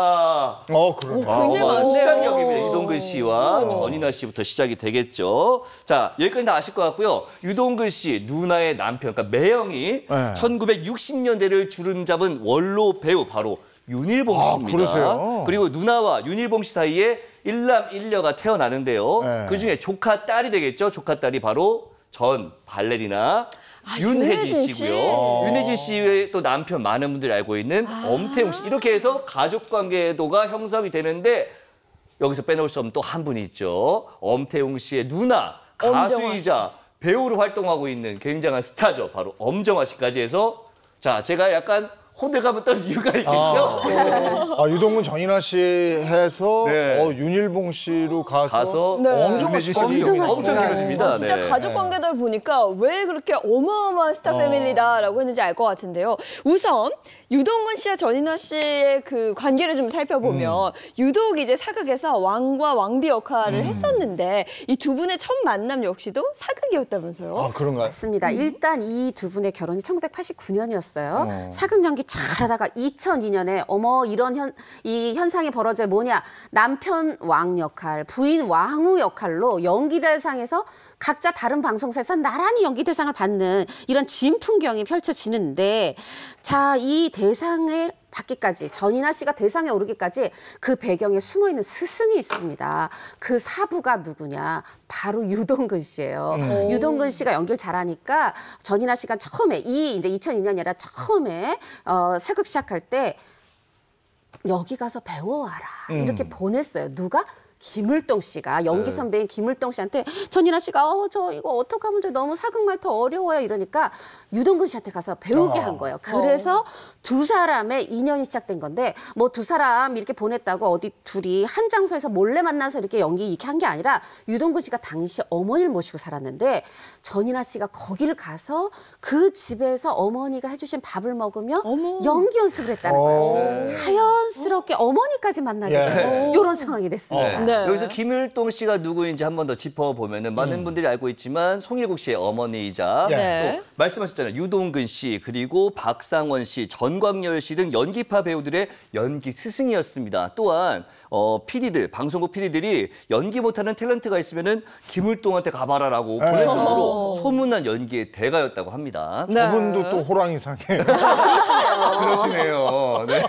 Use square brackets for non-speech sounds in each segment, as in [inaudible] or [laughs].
아, 어, 그래요. 그렇죠. 굉장히 아, 많네요. 시작 유동근 씨와 어. 전인아 씨부터 시작이 되겠죠. 자, 여기까지 는 아실 것 같고요. 유동근 씨, 누나의 남편, 그러니까 매형이 네. 1960년대를 주름 잡은 원로 배우 바로 윤일봉 아, 씨입니다. 그러세요? 그리고 누나와 윤일봉 씨 사이에 일남일녀가 태어나는데요. 네. 그중에 조카 딸이 되겠죠. 조카 딸이 바로 전 발레리나 아, 윤혜진 씨고요. 어. 윤혜진 씨의 또 남편 많은 분들이 알고 있는 아 엄태웅 씨. 이렇게 해서 가족 관계도가 형성이 되는데 여기서 빼놓을 수 없는 또 한 분이 있죠. 엄태웅 씨의 누나 가수이자 배우로 활동하고 있는 굉장한 스타죠. 바로 엄정화 씨까지 해서 자, 제가 약간 호대 가면 또 이유가 있겠죠? 아, 네. 아 유동근 정인아 씨 해서 네. 어, 윤일봉 씨로 가서, 가서 네. 엄청 엄청 엄청 길어집니다. 아, 진짜 네. 가족 관계들 보니까 왜 그렇게 어마어마한 스타 어. 패밀리다라고 했는지 알 것 같은데요. 우선 유동근 씨와 전인아 씨의 그 관계를 좀 살펴보면 음. 유독 이제 사극에서 왕과 왕비 역할을 음. 했었는데 이 두 분의 첫 만남 역시도 사극이었다면서요? 아 그런가요? 맞습니다. 음. 일단 이 두 분의 결혼이 1989년이었어요. 어. 사극 연기 잘하다가 2002년에 어머 이런 현, 이 현상이 벌어져 뭐냐 남편 왕 역할, 부인 왕후 역할로 연기 대상에서 각자 다른 방송사에서 나란히 연기 대상을 받는 이런 진풍경이 펼쳐지는데 자 이 대상을 받기까지 전인아 씨가 대상에 오르기까지 그 배경에 숨어 있는 스승이 있습니다. 그 사부가 누구냐? 바로 유동근 씨예요. 음. 유동근 씨가 연기를 잘하니까 전인아 씨가 처음에 이 이제 2002년이라 처음에 어 사극 시작할 때 여기 가서 배워와라. 음. 이렇게 보냈어요. 누가? 김을동 씨가 연기 네. 선배인 김을동 씨한테 전인아 씨가 어저 이거 어떻게 하면 저 너무 사극말더 어려워요 이러니까 유동근 씨한테 가서 배우게 한 아. 거예요. 그래서 어. 두 사람의 인연이 시작된 건데 뭐 두 사람 이렇게 보냈다고 어디 둘이 한 장소에서 몰래 만나서 이렇게 연기 이렇게 한 게 아니라 유동근 씨가 당시 어머니를 모시고 살았는데 전인아 씨가 거기를 가서 그 집에서 어머니가 해주신 밥을 먹으며 어머. 연기 연습을 했다는 어. 거예요. 자연스럽게 어머니까지 만나게 예. 되는 이런 어. 상황이 됐습니다. 네. 네. 여기서 김율동 씨가 누구인지 한 번 더 짚어보면은 많은 음. 분들이 알고 있지만 송일국 씨의 어머니이자 네. 또 말씀하셨잖아요. 유동근 씨 그리고 박상원 씨, 전광열 씨 등 연기파 배우들의 연기 스승이었습니다. 또한 어, PD들, 방송국 PD들이 연기 못하는 탤런트가 있으면은 김율동한테 가봐라라고 네. 보낼 정도로 소문난 연기의 대가였다고 합니다. 네. 저분도 또호랑이상해요 아, 그러시네요. 네.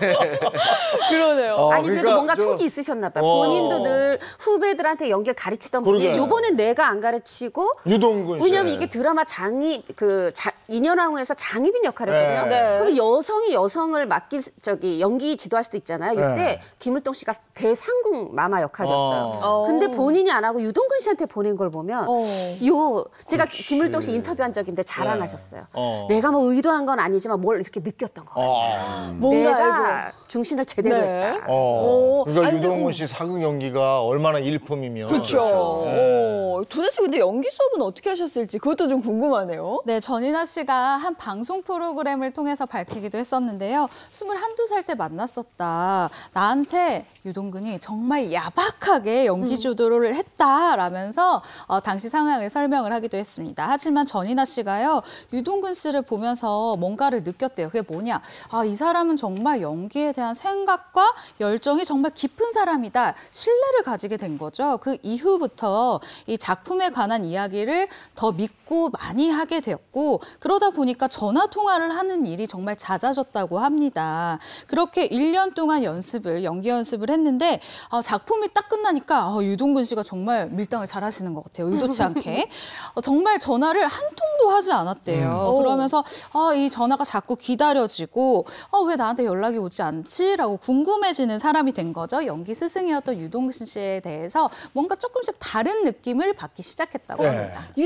그러네요. 어, 아니 그래도 그러니 뭔가 저- 촉이 있으셨나 봐요. 어. 본인도 늘 후배들 후배들한테 연기를 가르치던 분이 그러 요번엔 내가 안 가르치고 유동근 왜냐면 이게 드라마 장이 그 인연왕후에서 장희빈 역할이거든요. 네. 그 여성이 여성을 맡길 저기 연기 지도할 수도 있잖아요. 네. 이때 네. 김을동 씨가 대상궁 마마 역할이었어요. 어. 어. 근데 본인이 안 하고 유동근 씨한테 보낸 걸 보면 어. 요 제가 그치. 김을동 씨 인터뷰한 적인데 자랑하셨어요. 네. 어. 내가 뭐 의도한 건 아니지만 뭘 이렇게 느꼈던 거예요. 어. 뭔가 내가 알고. 중심을 제대로 네. 했다. 어. 그러니까 아니, 유동훈 씨 사극 연기가 얼마나 일품이면. 그렇죠. 네. 도대체 근데 연기 수업은 어떻게 하셨을지 그것도 좀 궁금하네요. 네, 전인아 씨가 한 방송 프로그램을 통해서 밝히기도 했었는데요. 21살 때 만났었다. 나한테 유동근이 정말 야박하게 연기 음. 주도를 했다라면서 어, 당시 상황을 설명을 하기도 했습니다. 하지만 전인아 씨가요. 유동근 씨를 보면서 뭔가를 느꼈대요. 그게 뭐냐? 아, 이 사람은 정말 연기에 대한 생각과 열정이 정말 깊은 사람이다. 신뢰를 가지게 된 거죠. 그 이후부터 이 작품에 관한 이야기를 더 믿고 많이 하게 되었고 그러다 보니까 전화 통화를 하는 일이 정말 잦아졌다고 합니다. 그렇게 1년 동안 연습을 연기 연습을 했는데 어, 작품이 딱 끝나니까 어, 유동근 씨가 정말 밀당을 잘하시는 것 같아요. 의도치 않게 [laughs] 어, 정말 전화를 한통 통도 하지 않았대요. 음. 그러면서 아, 이 전화가 자꾸 기다려지고 아, 왜 나한테 연락이 오지 않지라고 궁금해지는 사람이 된 거죠. 연기 스승이었던 유동신 씨에 대해서 뭔가 조금씩 다른 느낌을 받기 시작했다고 네. 합니다. 이